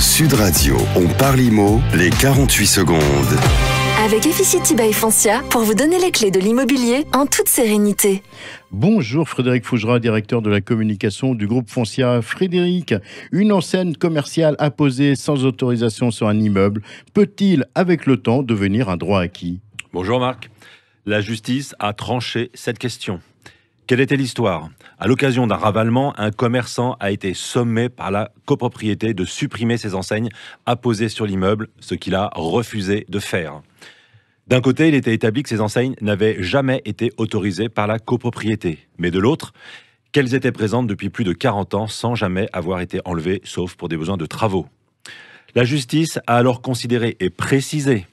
Sud Radio, on parle IMO, les 48 secondes. Avec Efficiency by Foncia pour vous donner les clés de l'immobilier en toute sérénité. Bonjour Frédéric Fougera, directeur de la communication du groupe Foncia. Frédéric, une enseigne commerciale apposée sans autorisation sur un immeuble peut-il, avec le temps, devenir un droit acquis Bonjour Marc. La justice a tranché cette question. Quelle était l'histoire À l'occasion d'un ravalement, un commerçant a été sommé par la copropriété de supprimer ses enseignes apposées sur l'immeuble, ce qu'il a refusé de faire. D'un côté, il était établi que ces enseignes n'avaient jamais été autorisées par la copropriété, mais de l'autre, qu'elles étaient présentes depuis plus de 40 ans sans jamais avoir été enlevées, sauf pour des besoins de travaux. La justice a alors considéré et précisé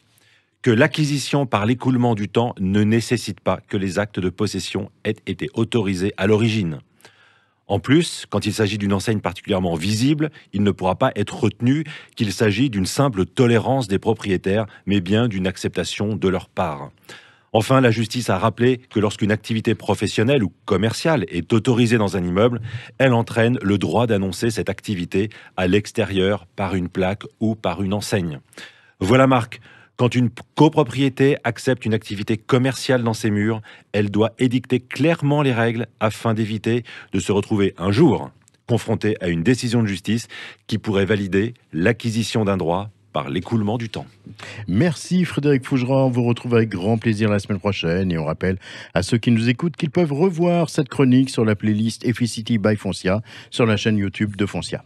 que l'acquisition par l'écoulement du temps ne nécessite pas que les actes de possession aient été autorisés à l'origine. En plus, quand il s'agit d'une enseigne particulièrement visible, il ne pourra pas être retenu qu'il s'agit d'une simple tolérance des propriétaires, mais bien d'une acceptation de leur part. Enfin, la justice a rappelé que lorsqu'une activité professionnelle ou commerciale est autorisée dans un immeuble, elle entraîne le droit d'annoncer cette activité à l'extérieur par une plaque ou par une enseigne. Voilà Marc, quand une copropriété accepte une activité commerciale dans ses murs, elle doit édicter clairement les règles afin d'éviter de se retrouver un jour confronté à une décision de justice qui pourrait valider l'acquisition d'un droit par l'écoulement du temps. Merci Frédéric Fougeron, on vous retrouve avec grand plaisir la semaine prochaine et on rappelle à ceux qui nous écoutent qu'ils peuvent revoir cette chronique sur la playlist Efficity by Foncia sur la chaîne YouTube de Foncia.